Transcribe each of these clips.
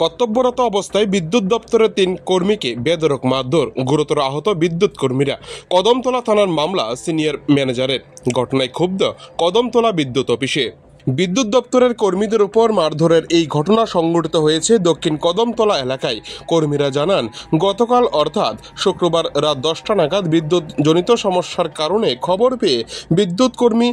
কর্তব্যরত অবস্থায় বিদ্যুৎ দপ্তরের তিন কর্মীকে বেদরক মারধর গুরুতর আহত বিদ্যুৎ কর্মীরা কদমতলা থানার মামলা সিনিয়র ম্যানেজারের ঘটনায় ক্ষুব্ধ কদমতলা বিদ্যুৎ অফিসে বিদ্যুৎ দপ্তরের কর্মীদের উপর মারধরের এই ঘটনা সংঘটিত হয়েছে দক্ষিণ কদমতলা এলাকায় কর্মীরা জানান গতকাল অর্থাৎ শুক্রবার রাত দশটা নাগাদ বিদ্যুৎ জনিত সমস্যার কারণে খবর পেয়ে বিদ্যুৎ কর্মী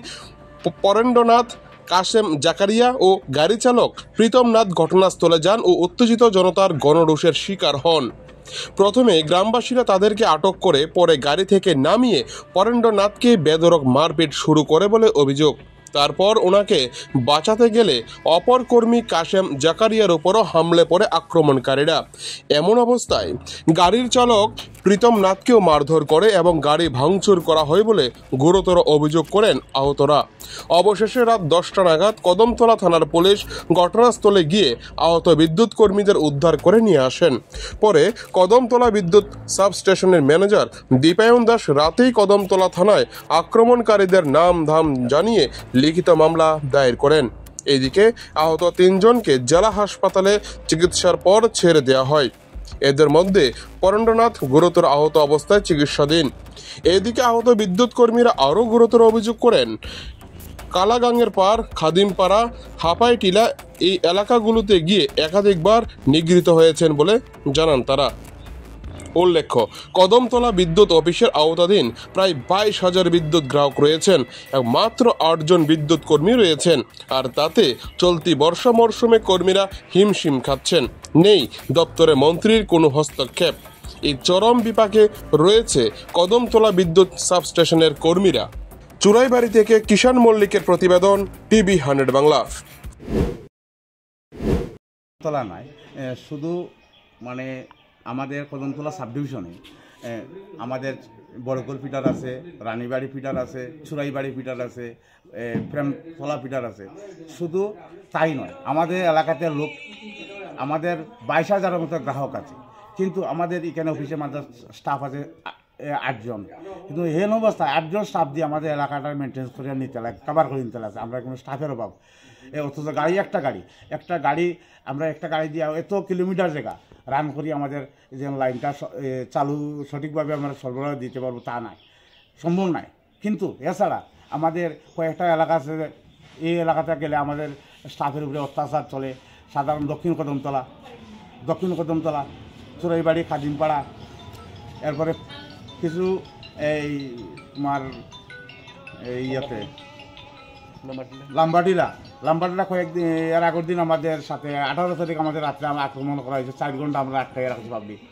পরেন্দ্রনাথ কাশেম জাকারিয়া ও গাড়ি চালক প্রীতম নাথ ঘটনাস্থলে যান ও উত্তেজিত জনতার গণরোষের শিকার হন প্রথমে গ্রামবাসীরা তাদেরকে আটক করে পরে গাড়ি থেকে নামিয়ে পরেন্দ্রনাথকে বেদরক মারপিট শুরু করে বলে অভিযোগ তারপর ওনাকে বাঁচাতে গেলে অপর কর্মী কাশেম জাকারিয়ার ওপরও হামলে পড়ে আক্রমণকারীরা এমন অবস্থায় গাড়ির চালক প্রীতম নাথকেও মারধর করে এবং গাড়ি ভাঙচুর করা হয় বলে গুরুতর অভিযোগ করেন আহতরা অবশেষে রাত দশটা নাগাদ কদমতলা থানার পুলিশ ঘটনাস্থলে গিয়ে আহত বিদ্যুৎ কর্মীদের উদ্ধার করে নিয়ে আসেন পরে কদমতলা বিদ্যুৎ সাবস্টেশনের ম্যানেজার দীপায়ন দাস রাতেই কদমতলা থানায় আক্রমণকারীদের নাম ধাম জানিয়ে লিখিত মামলা দায়ের করেন এদিকে আহত তিনজনকে জেলা হাসপাতালে চিকিৎসার পর ছেড়ে দেওয়া হয় এদের মধ্যে পরণ্ডনাথ গুরুতর আহত অবস্থায় চিকিৎসাধীন এদিকে আহত বিদ্যুৎ কর্মীরা আরও গুরুতর অভিযোগ করেন কালাগাঙ্গের পার খাদিমপাড়া হাপাইটিলা এই এলাকাগুলোতে গিয়ে একাধিকবার নিগৃহীত হয়েছেন বলে জানান তারা উল্লেখ্য কদমতলা বিদ্যুৎ অফিসের আওতাধীন প্রায় বাইশ হাজার বিদ্যুৎ গ্রাহক রয়েছেন এবং মাত্র আটজন বিদ্যুৎ কর্মী রয়েছেন আর তাতে চলতি বর্ষা মরশুমে কর্মীরা হিমশিম খাচ্ছেন নেই দপ্তরে মন্ত্রীর কোনো হস্তক্ষেপ এই চরম বিপাকে রয়েছে কদমতলা বিদ্যুৎ সাবস্টেশনের কর্মীরা চুরাইবাড়ি থেকে কিষাণ মল্লিকের প্রতিবেদন টিভি হান্ড্রেড বাংলা তলা শুধু মানে আমাদের কদমতলা সাবডিভিশনে আমাদের বড়কল ফিটার আছে রানীবাড়ি ফিটার আছে চুরাইবাড়ি ফিটার আছে প্রেমতলা ফিটার আছে শুধু তাই নয় আমাদের এলাকাতে লোক আমাদের বাইশ হাজারের মতো গ্রাহক আছে কিন্তু আমাদের এখানে অফিসে মাত্র স্টাফ আছে আটজন কিন্তু হেন অবস্থায় আটজন স্টাফ দিয়ে আমাদের এলাকাটা মেনটেন করে নিতে লাগে কাবার করে নিতে লাগে আমরা কোনো স্টাফের অভাব অথচ গাড়ি একটা গাড়ি একটা গাড়ি আমরা একটা গাড়ি দিয়ে এত কিলোমিটার জায়গা রান করি আমাদের যে লাইনটা চালু সঠিকভাবে আমরা সরবরাহ দিতে পারবো তা নাই সম্ভব নয় কিন্তু এছাড়া আমাদের কয়েকটা এলাকা আছে এই এলাকাতে গেলে আমাদের স্টাফের উপরে অত্যাচার চলে সাধারণ দক্ষিণ কদমতলা দক্ষিণ কদমতলা চুরাইবাড়ি খাদিমপাড়া এরপরে কিছু এই তোমার এই ইয়াতে লাম্বাটিরা লাম্বাটিরা কয়েকদিন এর আগের দিন আমাদের সাথে আঠারো তারিখ আমাদের রাত্রে আমরা আক্রমণ করা হয়েছে চার ঘন্টা আমরা একটা রাখছি ভাববি